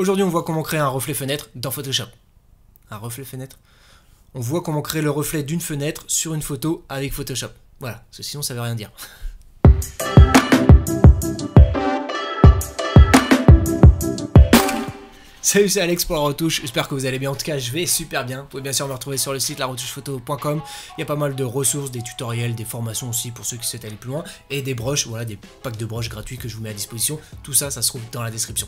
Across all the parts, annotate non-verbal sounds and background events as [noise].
Aujourd'hui, on voit comment créer un reflet fenêtre dans Photoshop. Un reflet fenêtre On voit comment créer le reflet d'une fenêtre sur une photo avec Photoshop. Voilà, parce que sinon ça veut rien dire. [laughs] Salut, c'est Alex pour la retouche. J'espère que vous allez bien. En tout cas, je vais super bien. Vous pouvez bien sûr me retrouver sur le site laretouchephoto.com. Il y a pas mal de ressources, des tutoriels, des formations aussi pour ceux qui souhaitent aller plus loin et des broches, voilà, des packs de broches gratuits que je vous mets à disposition. Tout ça, ça se trouve dans la description.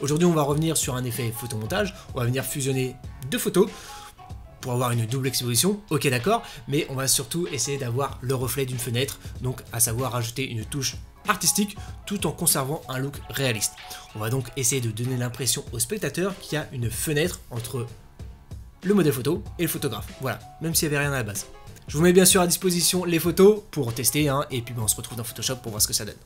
Aujourd'hui, on va revenir sur un effet photomontage. On va venir fusionner deux photos pour avoir une double exposition, ok d'accord, mais on va surtout essayer d'avoir le reflet d'une fenêtre, donc à savoir ajouter une touche artistique tout en conservant un look réaliste. On va donc essayer de donner l'impression au spectateur qu'il y a une fenêtre entre le modèle photo et le photographe. Voilà, même s'il n'y avait rien à la base. Je vous mets bien sûr à disposition les photos pour tester hein. et puis ben, on se retrouve dans Photoshop pour voir ce que ça donne.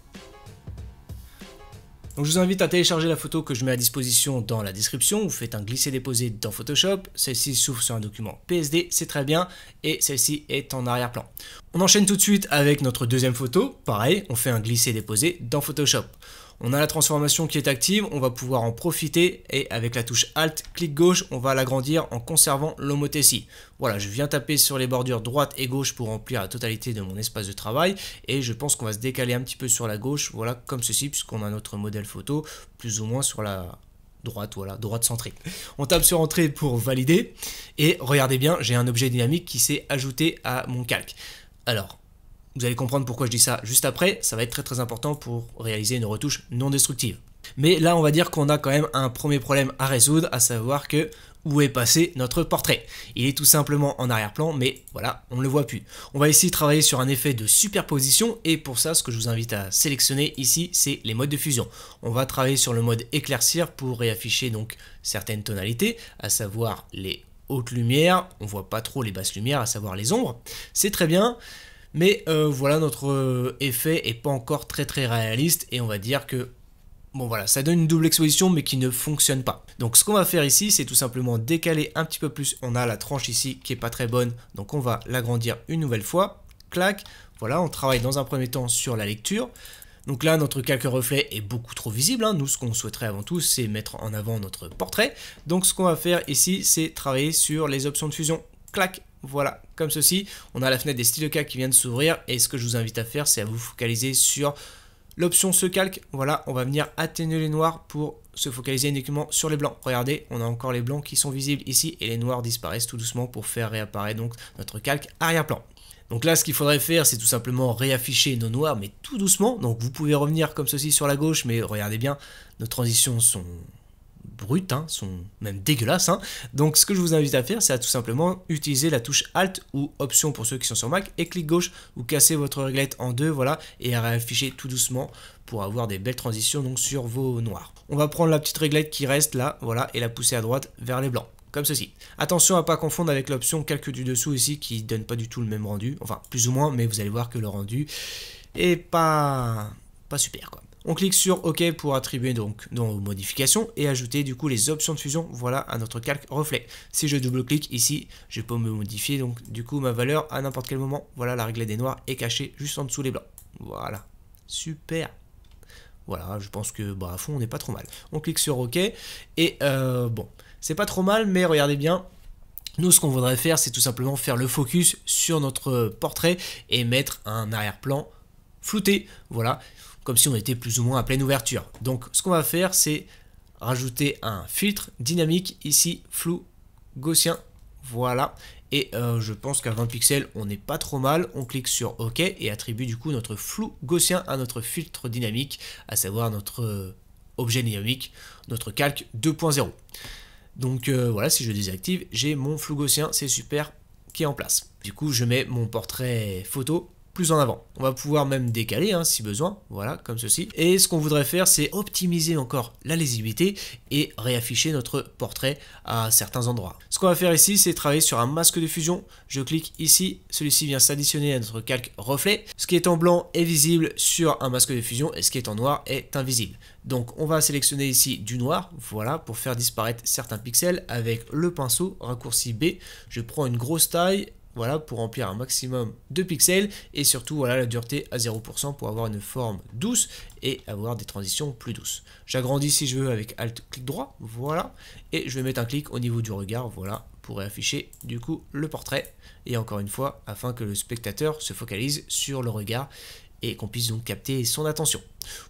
Donc je vous invite à télécharger la photo que je mets à disposition dans la description, vous faites un glisser-déposer dans Photoshop, celle-ci s'ouvre sur un document PSD, c'est très bien, et celle-ci est en arrière-plan. On enchaîne tout de suite avec notre deuxième photo, pareil, on fait un glisser-déposer dans Photoshop. On a la transformation qui est active, on va pouvoir en profiter et avec la touche Alt, clic gauche, on va l'agrandir en conservant l'homothétie. Voilà, je viens taper sur les bordures droite et gauche pour remplir la totalité de mon espace de travail et je pense qu'on va se décaler un petit peu sur la gauche, voilà comme ceci puisqu'on a notre modèle photo plus ou moins sur la droite, voilà, droite centrée. On tape sur entrée pour valider et regardez bien, j'ai un objet dynamique qui s'est ajouté à mon calque. Alors, vous allez comprendre pourquoi je dis ça juste après, ça va être très très important pour réaliser une retouche non destructive. Mais là, on va dire qu'on a quand même un premier problème à résoudre, à savoir que où est passé notre portrait Il est tout simplement en arrière-plan, mais voilà, on ne le voit plus. On va ici travailler sur un effet de superposition, et pour ça, ce que je vous invite à sélectionner ici, c'est les modes de fusion. On va travailler sur le mode éclaircir pour réafficher donc certaines tonalités, à savoir les hautes lumières, on voit pas trop les basses lumières, à savoir les ombres. C'est très bien. Mais euh, voilà, notre euh, effet est pas encore très très réaliste et on va dire que Bon voilà, ça donne une double exposition mais qui ne fonctionne pas. Donc ce qu'on va faire ici, c'est tout simplement décaler un petit peu plus. On a la tranche ici qui est pas très bonne, donc on va l'agrandir une nouvelle fois. Clac, voilà, on travaille dans un premier temps sur la lecture. Donc là, notre calque reflet est beaucoup trop visible. Hein. Nous, ce qu'on souhaiterait avant tout, c'est mettre en avant notre portrait. Donc ce qu'on va faire ici, c'est travailler sur les options de fusion. Clac, voilà, comme ceci. On a la fenêtre des cas qui vient de s'ouvrir et ce que je vous invite à faire, c'est à vous focaliser sur l'option ce calque. Voilà, on va venir atténuer les noirs pour se focaliser uniquement sur les blancs. Regardez, on a encore les blancs qui sont visibles ici et les noirs disparaissent tout doucement pour faire réapparaître donc notre calque arrière-plan. Donc là, ce qu'il faudrait faire, c'est tout simplement réafficher nos noirs, mais tout doucement. Donc vous pouvez revenir comme ceci sur la gauche, mais regardez bien, nos transitions sont brutes, hein, sont même dégueulasses. Hein. Donc ce que je vous invite à faire, c'est à tout simplement utiliser la touche Alt ou Option pour ceux qui sont sur Mac et clic gauche ou casser votre réglette en deux, voilà, et à réafficher tout doucement pour avoir des belles transitions donc sur vos noirs. On va prendre la petite réglette qui reste là, voilà, et la pousser à droite vers les blancs comme ceci. Attention à pas confondre avec l'option calque du dessous ici qui donne pas du tout le même rendu, enfin plus ou moins, mais vous allez voir que le rendu est pas pas super quoi. On clique sur OK pour attribuer donc nos modifications et ajouter du coup les options de fusion voilà à notre calque reflet. Si je double-clique ici, je peux me modifier donc du coup ma valeur à n'importe quel moment. Voilà la règle des noirs est cachée juste en dessous les blancs. Voilà, super voilà, je pense que bah, à fond on n'est pas trop mal. On clique sur OK et euh, bon, c'est pas trop mal, mais regardez bien. Nous, ce qu'on voudrait faire, c'est tout simplement faire le focus sur notre portrait et mettre un arrière-plan flouté. Voilà comme si on était plus ou moins à pleine ouverture. Donc ce qu'on va faire, c'est rajouter un filtre dynamique ici, flou gaussien. Voilà. Et euh, je pense qu'à 20 pixels, on n'est pas trop mal. On clique sur OK et attribue du coup notre flou gaussien à notre filtre dynamique, à savoir notre euh, objet dynamique, notre calque 2.0. Donc euh, voilà, si je désactive, j'ai mon flou gaussien, c'est super, qui est en place. Du coup, je mets mon portrait photo plus en avant. On va pouvoir même décaler hein, si besoin, voilà, comme ceci. Et ce qu'on voudrait faire, c'est optimiser encore la lisibilité et réafficher notre portrait à certains endroits. Ce qu'on va faire ici, c'est travailler sur un masque de fusion. Je clique ici, celui-ci vient s'additionner à notre calque reflet. Ce qui est en blanc est visible sur un masque de fusion et ce qui est en noir est invisible. Donc on va sélectionner ici du noir, voilà, pour faire disparaître certains pixels avec le pinceau, raccourci B. Je prends une grosse taille voilà, pour remplir un maximum de pixels et surtout voilà la dureté à 0% pour avoir une forme douce et avoir des transitions plus douces. J'agrandis si je veux avec Alt clic droit, voilà, et je vais mettre un clic au niveau du regard, voilà, pour réafficher du coup le portrait et encore une fois afin que le spectateur se focalise sur le regard et qu'on puisse donc capter son attention.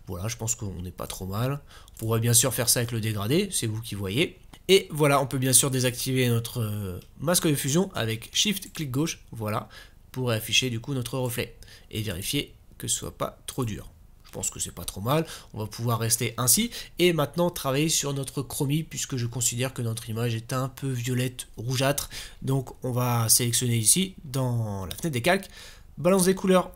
Voilà, je pense qu'on n'est pas trop mal. On pourrait bien sûr faire ça avec le dégradé, c'est vous qui voyez. Et voilà, on peut bien sûr désactiver notre euh, masque de fusion avec Shift, clic gauche, voilà, pour afficher du coup notre reflet et vérifier que ce soit pas trop dur. Je pense que c'est pas trop mal, on va pouvoir rester ainsi et maintenant travailler sur notre chromie puisque je considère que notre image est un peu violette rougeâtre. Donc on va sélectionner ici dans la fenêtre des calques, balance des couleurs.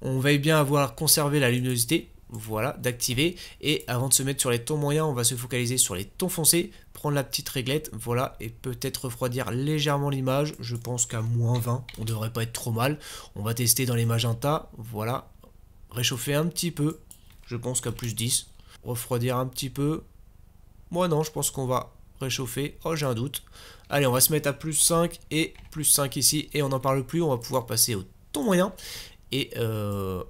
On veille bien avoir conservé la luminosité voilà, d'activer. Et avant de se mettre sur les tons moyens, on va se focaliser sur les tons foncés, prendre la petite réglette, voilà, et peut-être refroidir légèrement l'image. Je pense qu'à moins 20, on devrait pas être trop mal. On va tester dans les magentas, voilà, réchauffer un petit peu, je pense qu'à plus 10. Refroidir un petit peu. Moi non, je pense qu'on va réchauffer. Oh, j'ai un doute. Allez, on va se mettre à plus 5 et plus 5 ici, et on n'en parle plus. On va pouvoir passer au ton moyen. Et euh,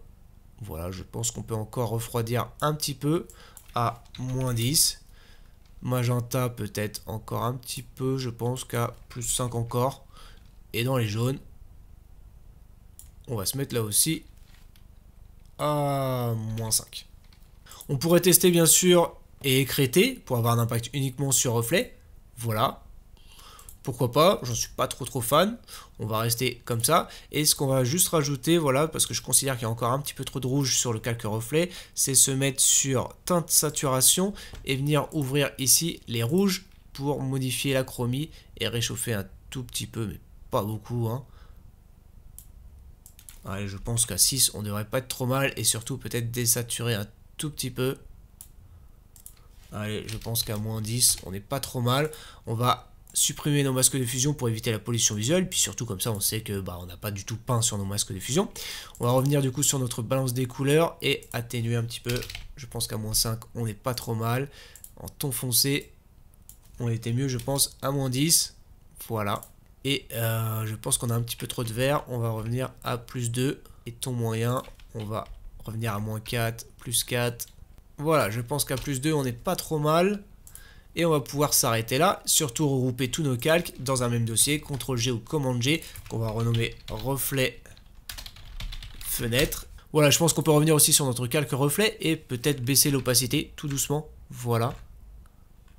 voilà, je pense qu'on peut encore refroidir un petit peu à moins 10. Magenta peut-être encore un petit peu, je pense qu'à plus 5 encore. Et dans les jaunes, on va se mettre là aussi à moins 5. On pourrait tester bien sûr et écréter pour avoir un impact uniquement sur reflet. Voilà, pourquoi pas, j'en suis pas trop trop fan, on va rester comme ça. Et ce qu'on va juste rajouter, voilà, parce que je considère qu'il y a encore un petit peu trop de rouge sur le calque reflet, c'est se mettre sur teinte saturation et venir ouvrir ici les rouges pour modifier la chromie et réchauffer un tout petit peu, mais pas beaucoup. Hein. Allez, je pense qu'à 6, on devrait pas être trop mal et surtout peut-être désaturer un tout petit peu. Allez, je pense qu'à moins 10, on n'est pas trop mal. On va supprimer nos masques de fusion pour éviter la pollution visuelle, puis surtout comme ça on sait que bah, on n'a pas du tout peint sur nos masques de fusion. On va revenir du coup sur notre balance des couleurs et atténuer un petit peu. Je pense qu'à moins 5 on n'est pas trop mal. En ton foncé on était mieux je pense à moins 10. Voilà. Et euh, je pense qu'on a un petit peu trop de vert. On va revenir à plus 2. Et ton moyen on va revenir à moins 4, plus 4. Voilà je pense qu'à plus 2 on n'est pas trop mal et on va pouvoir s'arrêter là, surtout regrouper tous nos calques dans un même dossier, CTRL-G ou COMMAND-G, qu'on va renommer reflet fenêtre. Voilà, je pense qu'on peut revenir aussi sur notre calque reflet et peut-être baisser l'opacité tout doucement, voilà.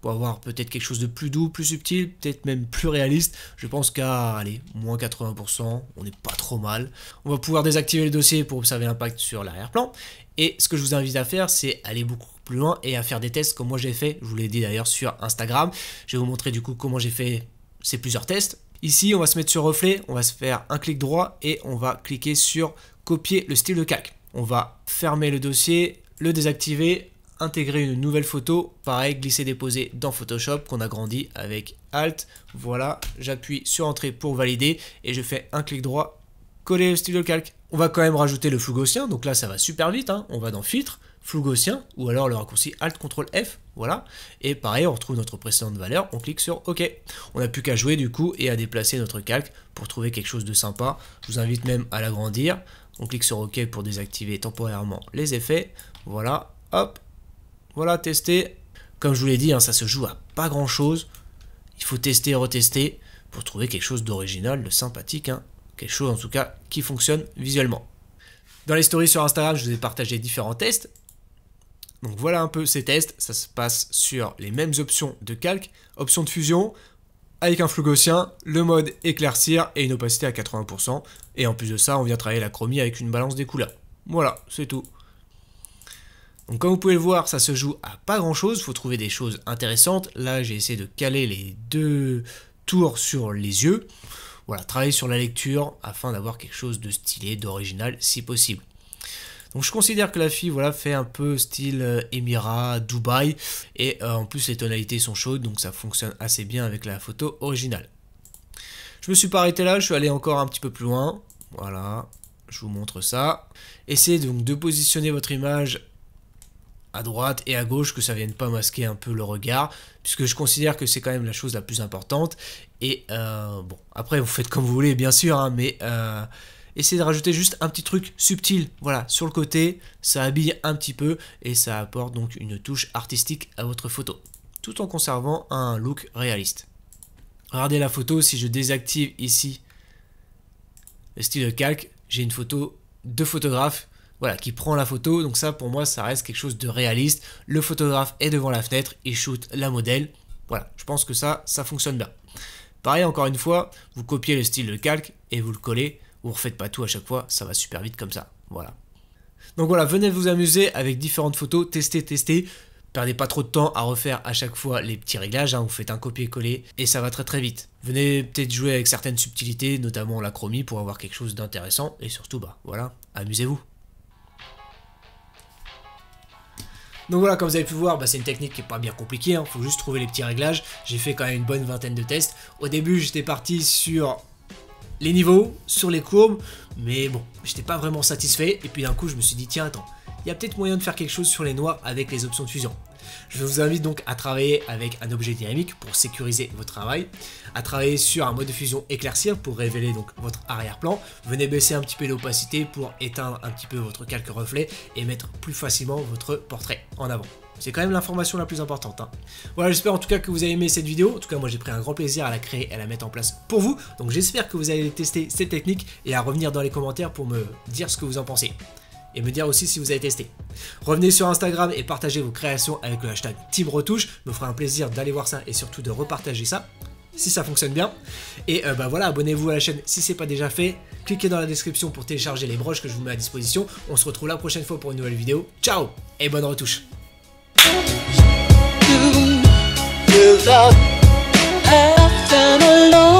Pour avoir peut-être quelque chose de plus doux, plus subtil, peut-être même plus réaliste. Je pense qu'à, allez, moins 80%, on n'est pas trop mal. On va pouvoir désactiver le dossier pour observer l'impact sur l'arrière-plan. Et ce que je vous invite à faire, c'est aller beaucoup loin et à faire des tests comme moi j'ai fait, je vous l'ai dit d'ailleurs sur Instagram. Je vais vous montrer du coup comment j'ai fait ces plusieurs tests. Ici, on va se mettre sur reflet, on va se faire un clic droit et on va cliquer sur copier le style de calque. On va fermer le dossier, le désactiver, intégrer une nouvelle photo, pareil, glisser déposer dans Photoshop qu'on a grandi avec Alt. Voilà, j'appuie sur entrée pour valider et je fais un clic droit, coller le style de calque. On va quand même rajouter le flou gaussien, donc là ça va super vite, hein. on va dans filtre, flou gaussien, ou alors le raccourci Alt Ctrl F, voilà. Et pareil, on retrouve notre précédente valeur, on clique sur OK. On n'a plus qu'à jouer du coup et à déplacer notre calque pour trouver quelque chose de sympa. Je vous invite même à l'agrandir. On clique sur OK pour désactiver temporairement les effets. Voilà, hop, voilà, tester. Comme je vous l'ai dit, hein, ça se joue à pas grand chose. Il faut tester et retester pour trouver quelque chose d'original, de sympathique, hein. quelque chose en tout cas qui fonctionne visuellement. Dans les stories sur Instagram, je vous ai partagé différents tests. Donc voilà un peu ces tests, ça se passe sur les mêmes options de calque, option de fusion, avec un flou gaussien, le mode éclaircir et une opacité à 80%, et en plus de ça on vient travailler la chromie avec une balance des couleurs. Voilà, c'est tout. Donc comme vous pouvez le voir, ça se joue à pas grand chose, faut trouver des choses intéressantes. Là j'ai essayé de caler les deux tours sur les yeux. Voilà, travailler sur la lecture afin d'avoir quelque chose de stylé, d'original si possible. Donc je considère que la fille voilà fait un peu style euh, Émirat, Dubaï et euh, en plus les tonalités sont chaudes donc ça fonctionne assez bien avec la photo originale. Je me suis pas arrêté là, je suis allé encore un petit peu plus loin. Voilà, je vous montre ça. Essayez donc de positionner votre image à droite et à gauche, que ça vienne pas masquer un peu le regard, puisque je considère que c'est quand même la chose la plus importante. Et euh, bon, après vous faites comme vous voulez bien sûr, hein, mais essayez de rajouter juste un petit truc subtil, voilà, sur le côté, ça habille un petit peu et ça apporte donc une touche artistique à votre photo, tout en conservant un look réaliste. Regardez la photo, si je désactive ici le style de calque, j'ai une photo de photographe voilà, qui prend la photo. Donc ça, pour moi, ça reste quelque chose de réaliste. Le photographe est devant la fenêtre, il shoot la modèle. Voilà, je pense que ça, ça fonctionne bien. Pareil, encore une fois, vous copiez le style de calque et vous le collez vous refaites pas tout à chaque fois, ça va super vite comme ça. Voilà. Donc voilà, venez vous amuser avec différentes photos, testez, testez. Perdez pas trop de temps à refaire à chaque fois les petits réglages, hein. vous faites un copier-coller et ça va très très vite. Venez peut-être jouer avec certaines subtilités, notamment la chromie, pour avoir quelque chose d'intéressant et surtout, bah voilà, amusez-vous. Donc voilà, comme vous avez pu voir, bah, c'est une technique qui est pas bien compliquée, il hein. faut juste trouver les petits réglages. J'ai fait quand même une bonne vingtaine de tests. Au début, j'étais parti sur les niveaux, sur les courbes, mais bon, j'étais pas vraiment satisfait, et puis d'un coup je me suis dit tiens attends, il y a peut-être moyen de faire quelque chose sur les noirs avec les options de fusion. Je vous invite donc à travailler avec un objet dynamique pour sécuriser votre travail, à travailler sur un mode de fusion éclaircir pour révéler donc votre arrière-plan. Venez baisser un petit peu l'opacité pour éteindre un petit peu votre calque reflet et mettre plus facilement votre portrait en avant. C'est quand même l'information la plus importante. Hein. Voilà, j'espère en tout cas que vous avez aimé cette vidéo. En tout cas, moi j'ai pris un grand plaisir à la créer et à la mettre en place pour vous. Donc j'espère que vous allez tester cette technique et à revenir dans les commentaires pour me dire ce que vous en pensez. Et me dire aussi si vous avez testé. Revenez sur Instagram et partagez vos créations avec le hashtag TeamRetouche. Me fera un plaisir d'aller voir ça et surtout de repartager ça si ça fonctionne bien. Et euh, bah voilà, abonnez-vous à la chaîne si ce n'est pas déjà fait. Cliquez dans la description pour télécharger les broches que je vous mets à disposition. On se retrouve la prochaine fois pour une nouvelle vidéo. Ciao et bonne retouche do without half and alone.